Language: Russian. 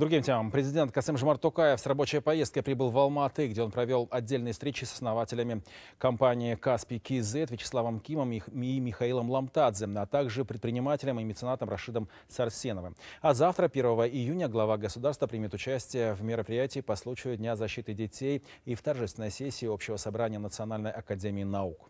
Другим темам. Президент Касым Жмарт Тукаев с рабочей поездкой прибыл в Алматы, где он провел отдельные встречи с основателями компании Каспи КИЗ» Вячеславом Кимом и Михаилом Ламтадзе, а также предпринимателем и меценатом Рашидом Сарсеновым. А завтра, 1 июня, глава государства примет участие в мероприятии по случаю Дня защиты детей и в торжественной сессии Общего собрания Национальной академии наук.